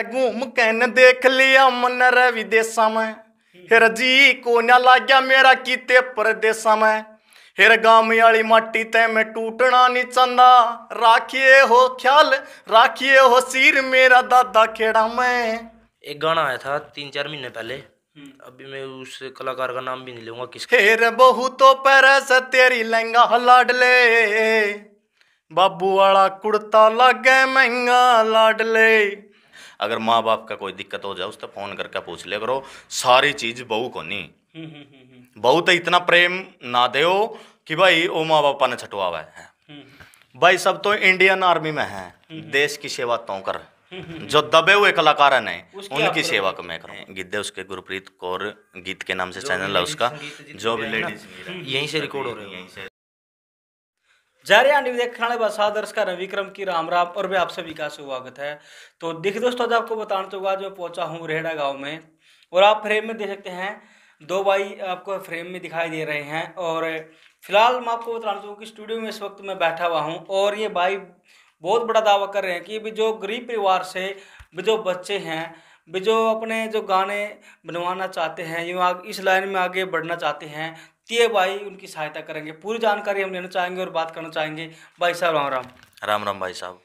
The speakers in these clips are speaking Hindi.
घूम कहन देख लिया मन रे विदेशा में हेर जी को न लाग्या मेरा कीते परदेशा में हेर गाम वाली माटी ते मैं टूटना नहीं चंदा राखिए हो ख्याल राखिए हो सिर मेरा दादा खेड़ा में एक गाना आया था तीन चार महीने पहले अभी मैं उस कलाकार का नाम भी नहीं लूंगा किस हेर बहू तो परस तेरी लहंगा लाडले बाबू वाला कुर्ता लगे महंगा लाडले अगर माँ बाप का कोई दिक्कत हो जाए उस तो फ़ोन करके पूछ लिया करो सारी चीज़ बहू को नहीं हम्म, हम्म, हम्म, बहू तो इतना प्रेम ना दे कि भाई वो माँ बापा ने छटवावा है भाई सब तो इंडियन आर्मी में है देश की सेवा तो कर जो दबे हुए कलाकार है उनकी सेवा को मैं करूँ गिद्धे उसके गुरप्रीत कौर गीत के नाम से चैनल है उसका जो भी लेडीज यहीं से रिकॉर्ड हो रही है यहीं से जारी आंडी देखने वाले दर्शकर विक्रम की राम राम और भी आप सभी का स्वागत है तो देखिए दोस्तों आज आपको बताना चाहूँगा आज मैं पहुँचा हूँ रेहड़ा गांव में और आप फ्रेम में देख सकते हैं दो भाई आपको फ्रेम में दिखाई दे रहे हैं और फिलहाल मैं आपको बताना चाहूँगा कि स्टूडियो में इस वक्त मैं बैठा हुआ हूँ और ये भाई बहुत बड़ा दावा कर रहे हैं कि भी जो गरीब परिवार से जो बच्चे हैं भी जो अपने जो गाने बनवाना चाहते हैं युवा इस लाइन में आगे बढ़ना चाहते हैं ते भाई उनकी सहायता करेंगे पूरी जानकारी हम लेना चाहेंगे और बात करना चाहेंगे भाई साहब राम राम राम राम भाई साहब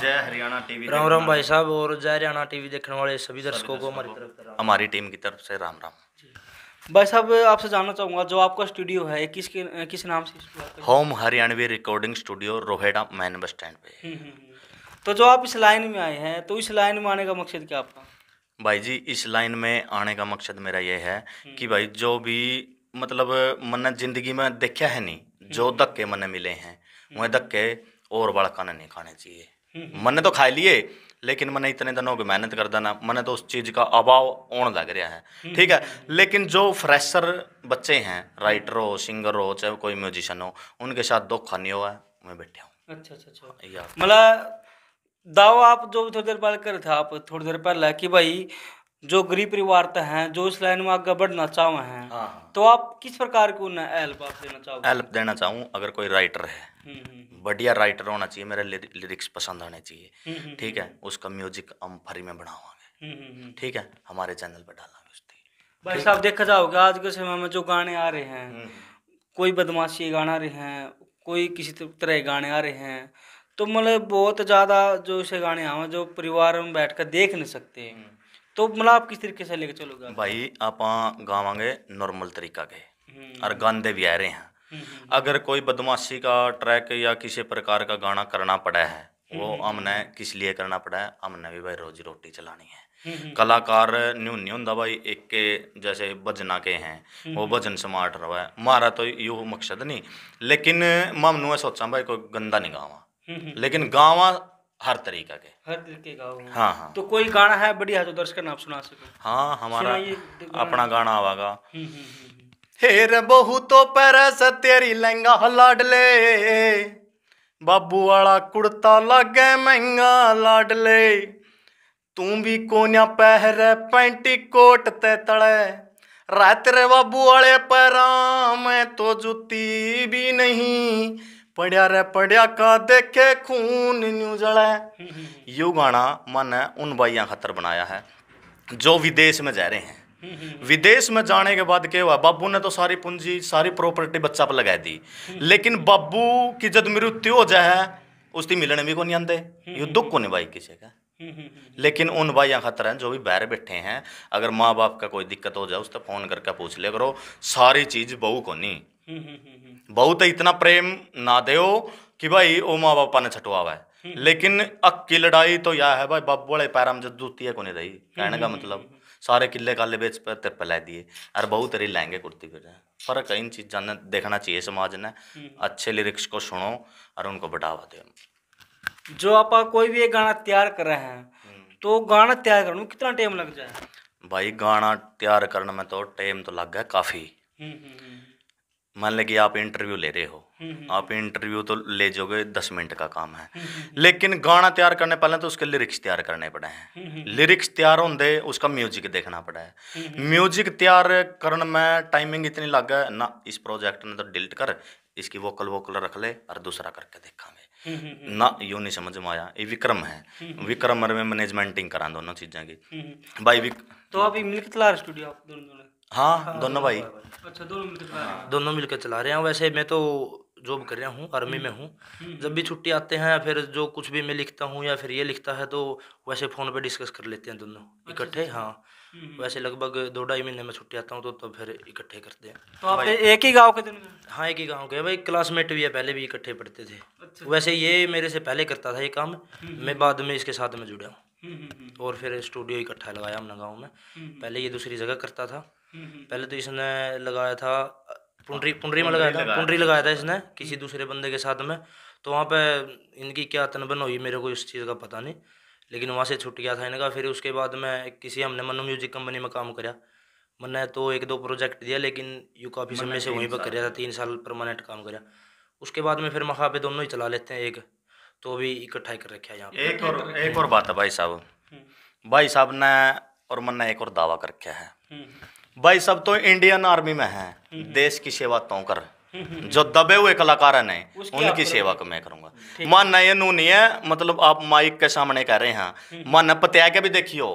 जय हरियाणा टीवी राम राम भाई साहब और जय हरियाणा टीवी देखने वाले सभी दर्शकों को हमारी तरफ हमारी टीम की तरफ से राम राम भाई साहब आपसे जानना चाहूँगा जो आपका स्टूडियो है किस किस नाम से home Haryanvi recording studio Roheda main bus stand पे हम्म, हम्म, हम्म। तो जो आप इस लाइन में आए हैं तो इस लाइन में आने का मकसद क्या आपका भाई जी इस लाइन में आने का मकसद मेरा यह है कि भाई जो भी मतलब मन्ने जिंदगी में देखा है नहीं जो हम्म। धक्के मन्ने मिले हैं वह हम्म। धक्के और बड़ा खाना नहीं खाने चाहिए हम्म, मन्ने तो खा लिए लेकिन मैंने इतने दिनों की मेहनत कर देना मैंने तो उस चीज़ का अभाव ओण लग रहा है ठीक है लेकिन जो फ्रेशर बच्चे हैं राइटर हो सिंगर हो चाहे कोई म्यूजिशियन हो उनके साथ दो खानी हो है मैं बैठा हूँ अच्छा अच्छा अच्छा मतलब दावा आप जो भी थोड़ी देर पहले कर रहे थे आप थोड़ी देर पहले कि भाई जो गरीब परिवार तक हैं जो इस लाइन में आगे बढ़ना चाहे हैं हाँ, हाँ। तो आप किस प्रकार की उन्हें हेल्प आप देना चाहोगे हेल्प देना चाहूँ अगर कोई राइटर है हम्म, हम्म, हम्म। बढ़िया राइटर होना चाहिए मेरे लिरिक्स पसंद होने चाहिए ठीक है उसका म्यूजिक हम फ्री में बनावागे ठीक है हमारे चैनल पर डालना भाई साहब देखा जाओगे आज के समय में जो गाने आ रहे हैं कोई बदमाशी गाना रहे हैं कोई किसी तरह गाने आ रहे हैं तो मतलब बहुत ज़्यादा जो ऐसे गाने आवे जो परिवार में बैठ कर देख नहीं सकते तो मतलब आप किस तरीके से लेके चलोगे भाई आप गावे नॉर्मल तरीका के हम्म। और गांधे भी आ रहे हैं हम्म, हम्म, अगर कोई बदमाशी का ट्रैक या किसी प्रकार का गाना करना पड़ा है वो हमने किस लिए करना पड़ा है हमने भी भाई रोजी रोटी चलानी है कलाकार न्यून नहीं होंगे भाई एक के जैसे भजना के हैं वो भजन समाट रहा है मारा तो यो मकसद नहीं लेकिन मैं सोचा भाई कोई गंदा नहीं गावा लेकिन गावा हर तरीका के हर तरीके का हाँ हाँ तो कोई गाना है बढ़िया तो दर्शक आप सुना सके हाँ हमारा अपना गाना आवागा हम्म, हम्म, हम्म, हेर बहू तो परस तेरी लहंगा लाडले बाबू वाला कुर्ता लागे महंगा लाडले तू भी कोन्या पहर पैंटी कोट ते तड़े रात रे बाबू वाले पैर मैं तो जुती भी नहीं पढ़िया रे पढ़िया का देखे खून न्यू जड़े यू गाना मैंने उन भाइयों खतर बनाया है जो विदेश में जा रहे हैं विदेश में जाने के बाद क्या हुआ बाबू ने तो सारी पूंजी सारी प्रॉपर्टी बच्चा पर लगा दी लेकिन बाबू की जब मृत्यु हो जाए उसकी मिलने भी को नहीं आते यू दुख को नहीं भाई किसी का लेकिन उन भाइयों खतरा हैं जो भी बाहर बैठे हैं अगर माँ बाप का कोई दिक्कत हो जाए उस तो फ़ोन करके पूछ ले करो सारी चीज़ बहू को नहीं बहुत इतना प्रेम ना दो कि भाई ओ माँ बापा ने छटवा है लेकिन अक्की लड़ाई तो यह है भाई बाप वाले पैरा में जद्दूती है को नहीं रही कहने का मतलब सारे किले काले बेच पर तिर पला दिए अरे बहुत तेरी लहंगे कुर्ती फिर पर कई चीज जानना देखना चाहिए समाज ने अच्छे लिरिक्स को सुनो और उनको बढ़ावा दे जो आप कोई भी एक गाना तैयार कर रहे हैं तो गाना तैयार करने में कितना टाइम लग जाए भाई गाना तैयार करने में तो टाइम तो लग गया काफ़ी मान लें कि आप इंटरव्यू ले रहे हो हम्म, हम्म, आप इंटरव्यू हम्म। तो ले जाओगे दस मिनट का काम है लेकिन गाना तैयार करने पहले तो उसके लिरिक्स तैयार करने पड़े हैं लिरिक्स तैयार होंगे उसका म्यूजिक देखना पड़ा है म्यूजिक तैयार करने में टाइमिंग इतनी लग है ना इस प्रोजेक्ट ने तो डिलीट कर इसकी वोकल वोकल रख ले और दूसरा करके देखा ना यू नहीं समझ में आया ये विक्रम है विक्रम और मैं मैनेजमेंटिंग करा दोनों चीज़ें की भाई विक तो अभी मिल कितना स्टूडियो दोनों हाँ, हाँ दोनों भाई अच्छा दोनों मिलकर चला दोनों मिलकर चला रहे हैं वैसे मैं तो जॉब कर रहा हूँ आर्मी में हम्म, हूँ हम्म, जब भी हम्म। छुट्टी आते हैं या फिर जो कुछ भी मैं लिखता हूँ या फिर ये लिखता है तो वैसे फ़ोन पे डिस्कस कर लेते हैं दोनों अच्छा, अच्छा, इकट्ठे अच्छा। हाँ वैसे लगभग दो ढाई महीने में छुट्टी आता हूँ तो तब तो फिर इकट्ठे करते हैं तो आप एक ही गांव के दिन हाँ एक ही गांव के भाई क्लासमेट भी है पहले भी इकट्ठे पढ़ते थे अच्छा। वैसे ये मेरे से पहले करता था ये काम मैं बाद में इसके साथ में जुड़ा हूँ और फिर स्टूडियो इकट्ठा लगाया हमने गाँव में पहले ये दूसरी जगह करता था हम्म। पहले तो इसने लगाया था पुंडरी हाँ, पुंडरी में लगाया था पुंडरी लगाया था इसने हम्म। किसी दूसरे बंदे के साथ में तो वहाँ पे इनकी क्या तनबन हुई मेरे को इस चीज़ का पता नहीं लेकिन वहाँ से छुट गया था इनका फिर उसके बाद में किसी हमने मनु म्यूजिक कंपनी में काम करा मैंने तो एक दो प्रोजेक्ट दिया लेकिन यू काफ़ी समय से वहीं पर रहा था तीन साल परमानेंट काम करा उसके बाद में फिर मखा पे दोनों ही चला लेते हैं एक तो भी इकट्ठा कर रखे यहाँ एक और एक और बात है भाई साहब हम्म। भाई साहब ने और मैंने एक और दावा कर रखा है भाई सब तो इंडियन आर्मी में है देश की सेवा तो कर जो दबे हुए कलाकार है उनकी सेवा को मैं करूंगा मां नू नहीं है मतलब आप माइक के सामने कह रहे हैं मां पत्या के भी देखियो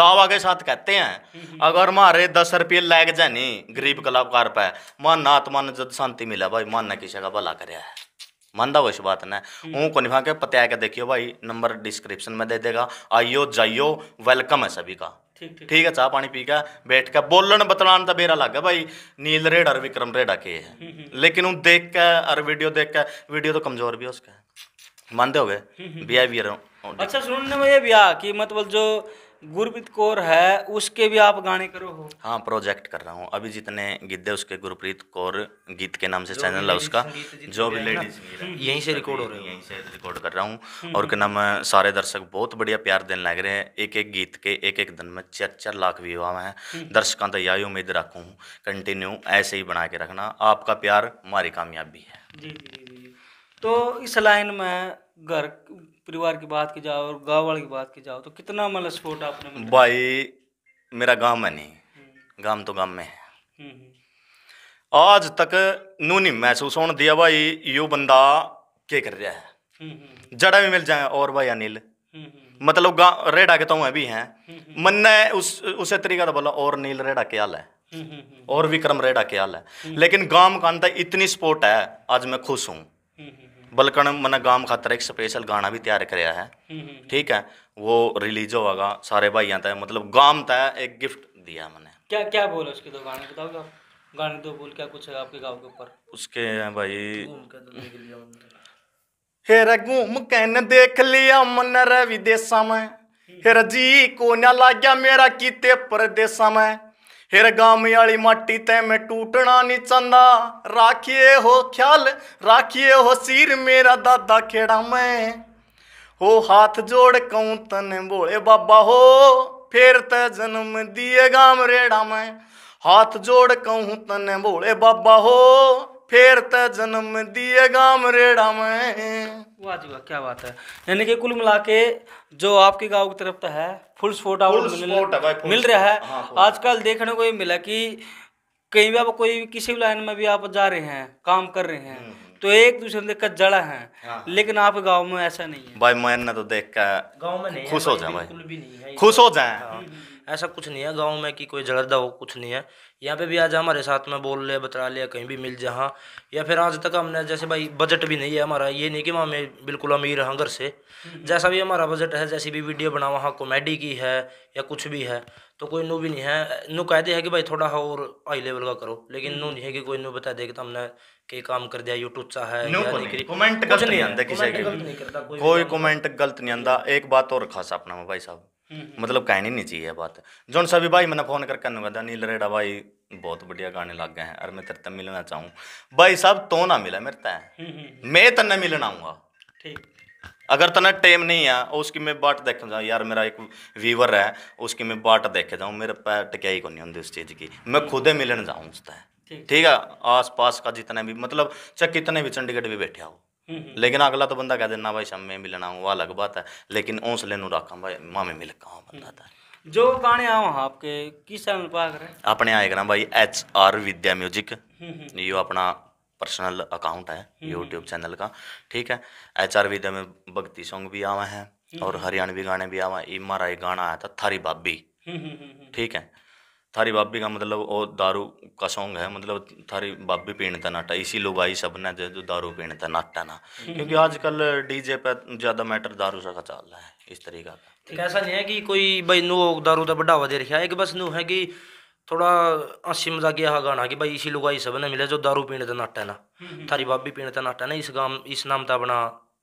दावा के साथ कहते हैं अगर मारे दस रुपये जाए नी गरीब कलाकार पे मां तो मन जब शांति मिला भाई मान ने किसी का भला कर मन मानदा इस बात ने हम्म। ऊँ को निभा के पत्या के देखियो भाई नंबर डिस्क्रिप्शन में दे देगा आइयो जाइयो वेलकम है सभी का ठीक है चाह पानी पी का बैठ के बोलन बतला तो बेरा लग भाई नील रेडा और विक्रम रेडा के है हम्म, हम्म। लेकिन उन देख के और वीडियो देख के वीडियो तो कमजोर भी है उसका मानते हो गए बिहेवियर अच्छा सुनने में ये भी आ कि मतलब जो गुरप्रीत कौर है उसके भी आप गाने करो हो हाँ प्रोजेक्ट कर रहा हूँ अभी जितने गीत है उसके गुरप्रीत कौर गीत के नाम से चैनल है उसका जो भी लेडीज यहीं से रिकॉर्ड हो रही है यहीं से रिकॉर्ड कर रहा हूँ हम्म, और हम्म। क्या नाम सारे दर्शक बहुत बढ़िया प्यार देने लग रहे हैं एक एक गीत के एक एक दिन में चार चार लाख व्यू आवा है दर्शकों तो यही उम्मीद रखू कंटिन्यू ऐसे ही बना के रखना आपका प्यार हमारी कामयाबी है तो इस लाइन में घर परिवार की बात की जाओ और गाँव वाले की बात की जाओ तो कितना मतलब सपोर्ट आपने भाई मेरा गाँव है नहीं हम्म। गाँव तो गाँव में है हम्म, हम्म। आज तक नू नहीं महसूस होने दिया भाई यो बंदा के कर रहा है जड़ा भी मिल जाए और भाई अनिल मतलब रेडा के तो मैं भी हैं मन ने उस उसे तरीका तो बोला और नील रेडा के हाल है और विक्रम रेडा के हाल है लेकिन गांव का अंदर इतनी सपोर्ट है आज मैं खुश हूँ बलकण मैंने गाम खातर एक स्पेशल गाना भी तैयार कराया है हम्म, हम्म, हम्म। ठीक है वो रिलीज होगा सारे भाइयों तय मतलब गाम तय एक गिफ्ट दिया मैंने क्या क्या बोल उसके दो गाने बताओगे आप गाने दो तो बोल क्या कुछ है आपके गाँव के ऊपर उसके भाई हेरा घूम कहने तो देख लिया मन विदेशा में हेरा जी को ना लाग्या मेरा किते परदेशा में फिर गामी माटी तय में टूटना नहीं चाहता राखिए हो ख्याल राखिए हो सिर मेरा दादा खेड़ा मैं हो हाथ जोड़ कहूँ तने बोले बाबा हो फिर ते जन्म दिए गाम रेड़ा मैं हाथ जोड़ कहूँ तने बोले बाबा हो फिर त जन्म दिए गांव रेड़ा में वाह जी वाह क्या बात है यानी कि कुल मिला के जो आपके गांव की तरफ तो है फुल स्पोर्ट आउट मिल, मिल रहा है हाँ, आजकल देखने को ये मिला कि कहीं भी आप कोई किसी भी लाइन में भी आप जा रहे हैं काम कर रहे हैं हम्म। तो एक दूसरे में देखकर जड़ा है हाँ। लेकिन आप गांव में ऐसा नहीं है भाई मैंने तो देख कर गाँव में खुश हो जाए भाई खुश हो जाए हाँ। ऐसा कुछ नहीं है गाँव में कि कोई झगड़दा हो कुछ नहीं है यहाँ पे भी आज हमारे साथ में बोल ले बतरा लिया कहीं भी मिल जाए या फिर आज तक हमने जैसे भाई बजट भी नहीं है हमारा ये नहीं कि वहाँ में बिल्कुल अमीर हाँ घर से हम्म। जैसा भी हमारा बजट है जैसी भी वीडियो बना वहाँ कॉमेडी की है या कुछ भी है तो कोई नू भी नहीं है नू कहते हैं कि भाई थोड़ा और हाई लेवल का करो लेकिन नू हम्म। नहीं है कि कोई नू बता दे कि तो हमने के काम कर दिया यूट्यूब सा है कमेंट गलत नहीं आता किसी कोई कमेंट गलत नहीं आता एक बात और खास अपना भाई साहब हम्म। मतलब कहनी नहीं चाहिए बात जो सभी भाई मैंने फ़ोन करके अनुवादा नील रेडा भाई बहुत बढ़िया गाने लग गए हैं और मैं तेरे तक मिलना चाहूँ भाई साहब तो ना मिला मेरे तय हम्म, हम्म, मैं तेना मिलना आऊँगा ठीक अगर तना टाइम नहीं है उसकी मैं बाट देख जाऊँ यार मेरा एक व्यूवर है उसकी मैं बाट देखे जाऊँ मेरे पैर टक्याई को नहीं होंगी उस चीज़ की मैं खुद ही मिलन जाऊँ तय ठीक है आस पास का जितने भी मतलब चाहे कितने भी चंडीगढ़ भी बैठे हो हम्म। लेकिन अगला तो बंदा कह देना भाई शामे मिलना हूँ अलग बात है लेकिन हौसले नु रखा भाई मामे मिल बंदा था हम्म। जो गाने आओ आपके किस चैनल पर आकर अपने आए करना भाई एच आर विद्या म्यूजिक हम्म, ये अपना पर्सनल अकाउंट है यूट्यूब चैनल का ठीक है एच आर विद्या में भक्ति सॉन्ग भी आवा है और हरियाणवी गाने भी आवा ये हमारा एक गाना आया था थारी भाभी ठीक है थारी बाबी का मतलब वो दारू का सॉन्ग है मतलब थारी बाबी पीणता नाटा इसी लोग आई सब ने जो दारू पीणता नाटा ना क्योंकि आजकल डीजे पे ज़्यादा मैटर दारू सा का चल रहा है इस तरीके का ऐसा नहीं है कि कोई भाई नो दारू का बढ़ावा दे रखा है कि बस नो है कि थोड़ा हंसी मजाक हा गाना कि भाई इसी लोग आई सब ने मिले जो दारू पीने का नाटा ना थारी बाबी पीने का नाटा ना इस गाम इस नाम का अपना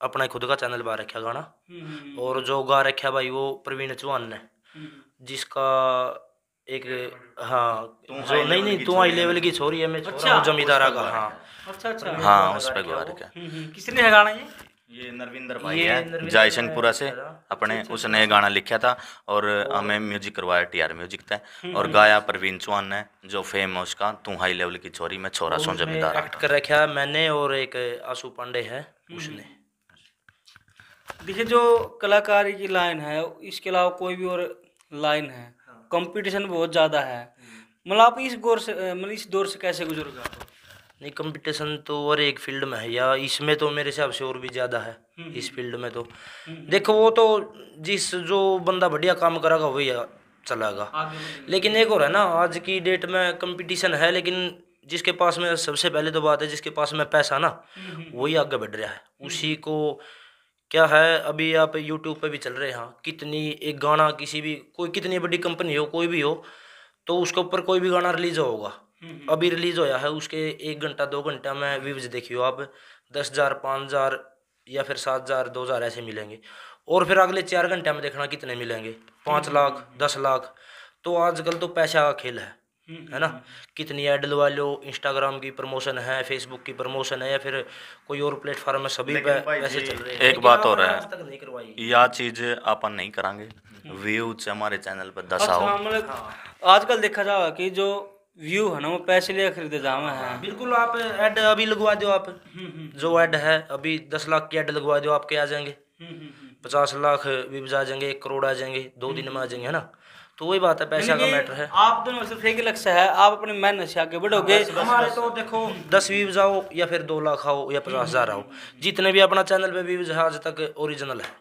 अपना खुद का चैनल बार रखा गाना हम्म, हम्म, हम्म। और जो गा रखा भाई वो प्रवीण चौहान ने जिसका एक हाँ जो नहीं नहीं तू हाई लेवल की छोरी है मैं अच्छा जमींदारा का हाँ अच्छा अच्छा हाँ उस पर गुवार का किसने गाना ये ये नरविंदर भाई है जयशंकपुरा से अपने अच्छा, उसने अच्छा। गाना लिखा था और हमें म्यूजिक करवाया टी आर म्यूजिक था हम्म, और हम्म। गाया प्रवीण चौहान ने जो फेम है उसका तू हाई लेवल की छोरी मैं छोरा सो जमींदार एक्ट कर रखा मैंने और एक आशु पांडे है हम्म। उसने अच्छा। देखिए जो कलाकारी की लाइन है इसके अलावा कोई भी और लाइन है कंपटीशन बहुत ज़्यादा है मतलब आप इस गौर से मतलब इस दौर से कैसे गुजर गए नहीं कंपटीशन तो और एक फील्ड में है या इसमें तो मेरे हिसाब से और भी ज़्यादा है हम्म, हम्म। इस फील्ड में तो हम्म, देखो वो तो जिस जो बंदा बढ़िया काम करेगा वही चलाएगा लेकिन एक और है ना आज की डेट में कंपटीशन है लेकिन जिसके पास में सबसे पहले तो बात है जिसके पास में पैसा ना वही आगे बढ़ रहा है उसी को क्या है अभी आप यूट्यूब पे भी चल रहे हैं हाँ, कितनी एक गाना किसी भी कोई कितनी बड़ी कंपनी हो कोई भी हो तो उसके ऊपर कोई भी गाना रिलीज होगा अभी रिलीज होया है उसके एक घंटा दो घंटा में व्यूज देखियो आप दस हज़ार पाँच हज़ार या फिर सात हज़ार दो हज़ार ऐसे मिलेंगे और फिर अगले चार घंटे में देखना कितने मिलेंगे पाँच लाख दस लाख तो आजकल तो पैसा का खेल है है ना कितनी ऐड लगा लो इंस्टाग्राम की प्रमोशन है फेसबुक की प्रमोशन है या फिर कोई और प्लेटफॉर्म है सभी पे ऐसे चल रहे हैं एक बात और है यह चीज अपन नहीं कराएंगे व्यूज हम्म। हमारे चैनल पर दस अच्छा, आओ मतलब हाँ। आजकल देखा जाओ कि जो व्यू है ना वो पैसे लिए खरीदे जावे हैं बिल्कुल आप एड अभी लगवा दो आप हम्म, हम्म। जो एड है अभी दस लाख की एड लगवा दो आपके आ जाएंगे पचास लाख भी बजा जाएंगे एक करोड़ आ जाएंगे दो दिन में आ जाएंगे है ना तो वही बात है पैसा का मैटर है आप दोनों सिर्फ एक लक्ष्य है आप अपने मेहनत से आगे बढ़ोगे हमारे तो देखो दस व्यूज आओ या फिर दो लाख आओ या पचास हजार आओ जितने भी अपना चैनल पे व्यूज है आज तक ओरिजिनल है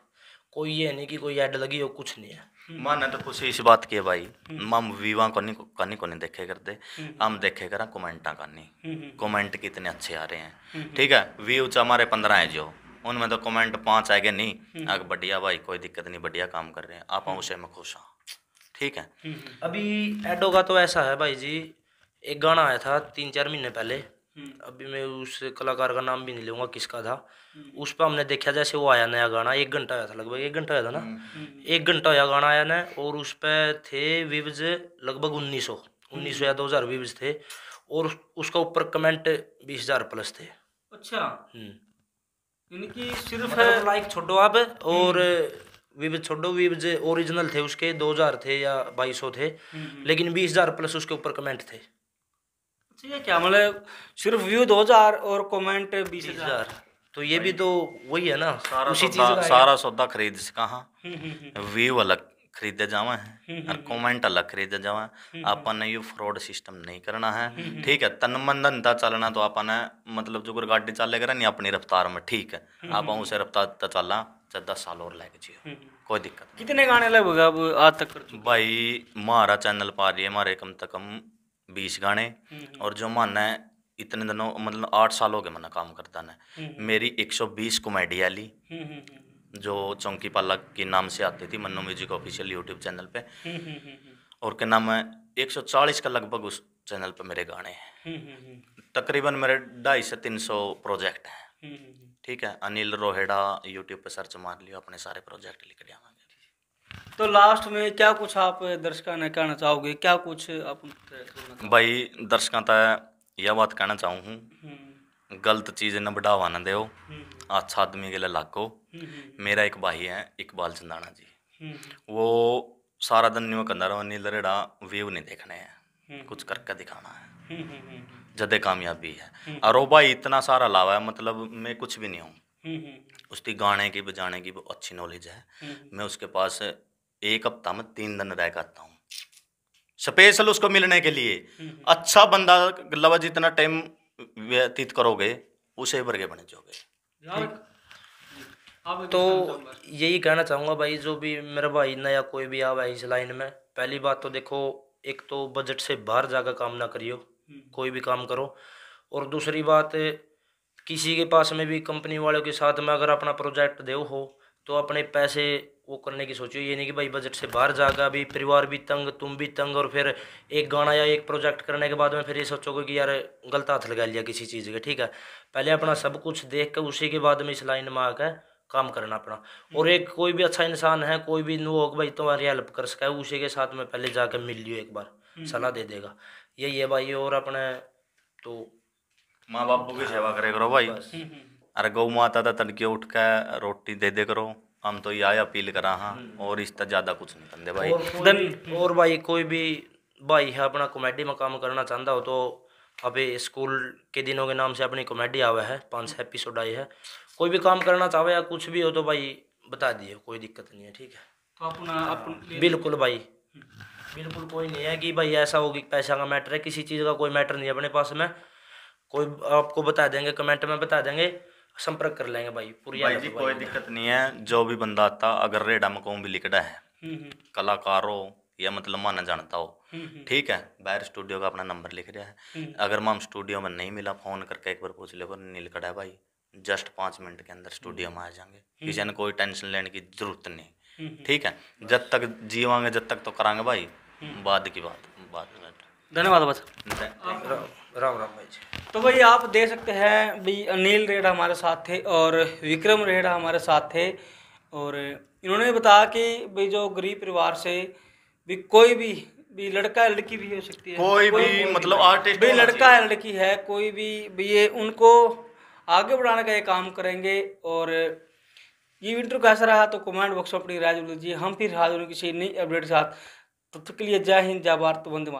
कोई ये नहीं कि कोई एड लगी हो कुछ नहीं है माने तो खुशी इस बात की है भाई मम वीवा को नहीं को नहीं को नहीं देखे करते हम देखे करा कमेंटा का नहीं कमेंट कितने अच्छे आ रहे हैं ठीक है व्यूज हमारे पंद्रह है जो उनमें तो कमेंट पांच पाँच गए नहीं हम्म। आगे बढ़िया भाई कोई दिक्कत नहीं बढ़िया काम कर रहे हैं आप उसे हम्म। मैं खुश हाँ ठीक है हम्म, अभी एडो का तो ऐसा है भाई जी एक गाना आया था तीन चार महीने पहले अभी मैं उस कलाकार का नाम भी नहीं लूंगा किसका था उस पर हमने देखा जैसे वो आया नया गाना एक घंटा आया था लगभग एक घंटा आया था ना एक घंटा आया गाना आया ना और उस पर थे विवज लगभग उन्नीस सौ उन्नीस सौ या दो हज़ार विवज थे और उसका ऊपर कमेंट बीस हज़ार प्लस थे अच्छा इनकी सिर्फ मतलब लाइक छोड़ो आप और हम्म। वीबज छोटो वीबज ओरिजिनल थे उसके दो हज़ार थे या बाईस सौ थे हम्म। लेकिन बीस हज़ार प्लस उसके ऊपर कमेंट थे अच्छा, ये क्या मतलब सिर्फ व्यू दो हज़ार और कमेंट बीस हज़ार तो ये भी तो वही है ना सारा उसी चीज़ सारा सौदा खरीद कहा व्यू हम्म, अलग खरीदे जावा है और कमेंट अलग खरीदे जावा हम्म, हम्म। अपन यू फ्रॉड सिस्टम नहीं करना है हम्म, ठीक है तन मन धनता चलना तो आपने मतलब जो गाड़ी चाले कर नहीं अपनी रफ्तार में ठीक है आप उसे रफ्तार चलना चाहे दस साल और लग जियो कोई दिक्कत कितने गाने लगभग आज तक भाई हमारा चैनल पा रही है हमारे कम से कम बीस गाने और जो माना है इतने दिनों मतलब आठ साल हो गए मैंने काम करता ना मेरी एक सौ बीस कॉमेडी आली जो चौंकी पाला के नाम से आती थी Mannu music official YouTube channel पे हम्म, हम्म, हम्म, और क्या नाम है चालीस का लगभग उस चैनल पे मेरे गाने हैं तकरीबन मेरे ढाई से तीन सौ प्रोजेक्ट हैं ठीक है अनिल रोहेड़ा यूट्यूब पे सर्च मार लियो अपने सारे प्रोजेक्ट लिख लिया तो लास्ट में क्या कुछ आप दर्शकों ने कहना चाहोगे क्या कुछ आप भाई दर्शकों तक यह बात कहना चाहूँ गलत चीज न बढ़ावा ना दो हम्म, हम्म। अच्छा आदमी के लिए लाको हम्म, मेरा एक भाई है इकबाल चंदाना जी वो सारा दिन न्यू कहना रहा नीलर व्यू नहीं देखने हैं कुछ करके दिखाना है जदे कामयाबी है और वो भाई इतना सारा लावा है मतलब मैं कुछ भी नहीं हूँ उसकी गाने की बजाने की अच्छी नॉलेज है मैं उसके पास एक हफ्ता में तीन दिन रह करता हूँ स्पेशल उसको मिलने के लिए अच्छा बंदा लवा मतलब जितना टाइम व्यतीत करोगे उसे वर्गे बने जाओगे तो यही कहना चाहूँगा भाई जो भी मेरा भाई नया कोई भी आवा इस लाइन में पहली बात तो देखो एक तो बजट से बाहर जाकर काम ना करियो हम्म। कोई भी काम करो और दूसरी बात किसी के पास में भी कंपनी वालों के साथ में अगर अपना प्रोजेक्ट दे हो तो अपने पैसे वो करने की सोचो ये नहीं कि भाई बजट से बाहर जाएगा अभी परिवार भी तंग तुम भी तंग और फिर एक गाना या एक प्रोजेक्ट करने के बाद में फिर ये सोचोगे कि यार गलत हाथ लगा लिया किसी चीज़ का ठीक है पहले अपना सब कुछ देख कर उसी के बाद में इस लाइन में आकर काम करना अपना और हम्म। एक कोई भी अच्छा इंसान है कोई भी नो होगा भाई तुम्हारी हेल्प कर सका है उसी के साथ में पहले जाकर मिल लियो एक बार हम्म, हम्म। सलाह दे देगा यही है भाई और अपने तो माँ बाप की सेवा करे करो भाई अरे गौ माता का तनके उठ कर रोटी दे दे करो हम तो यही अपील करा हाँ हम्म। और इस तरह ज़्यादा कुछ नहीं करते भाई और, और भाई कोई भी भाई है अपना कॉमेडी में काम करना चाहता हो तो अभी स्कूल के दिनों के नाम से अपनी कॉमेडी आवा है पाँच छः एपिसोड आई है कोई भी काम करना चाहे या कुछ भी हो तो भाई बता दिए कोई दिक्कत नहीं है ठीक है तो अपना अपन बिल्कुल भाई हम्म। बिल्कुल कोई नहीं है कि भाई ऐसा होगी पैसा का मैटर है किसी चीज़ का कोई मैटर नहीं है अपने पास में कोई आपको बता देंगे कमेंट में बता देंगे संपर्क कर लेंगे भाई पूरी भाई जी कोई दिक्कत नहीं है जो भी बंदा आता अगर रेडा मकोम भी लिखता है हम्म, हम्म। कलाकार हो या मतलब माना जानता हो हम्म, ठीक है बाहर स्टूडियो का अपना नंबर लिख रहा है अगर माम स्टूडियो में नहीं मिला फोन करके एक बार पूछ ले नील कड़ा है भाई जस्ट पाँच मिनट के अंदर स्टूडियो में आ जाएंगे किसी ने कोई टेंशन लेने की जरूरत नहीं ठीक है जब तक जीवांगे जब तक तो करांगे भाई बाद की बात बाद धन्यवाद राम राम भाई जी तो भाई आप देख सकते हैं भाई अनिल रेड़ा हमारे साथ थे और विक्रम रेड़ा हमारे साथ थे और इन्होंने बताया कि भाई जो गरीब परिवार से भी कोई भी भी लड़का लड़की भी हो सकती है कोई, कोई भी कोई मतलब आर्टिस्ट भी लड़का है लड़की है कोई भी भी ये उनको आगे बढ़ाने का ये काम करेंगे और ये वीडियो कैसा रहा तो कमेंट बॉक्स में अपनी राय दीजिए हम फिर हाजिर किसी नई अपडेट के साथ तब तक के लिए जय हिंद जय भारत वंदे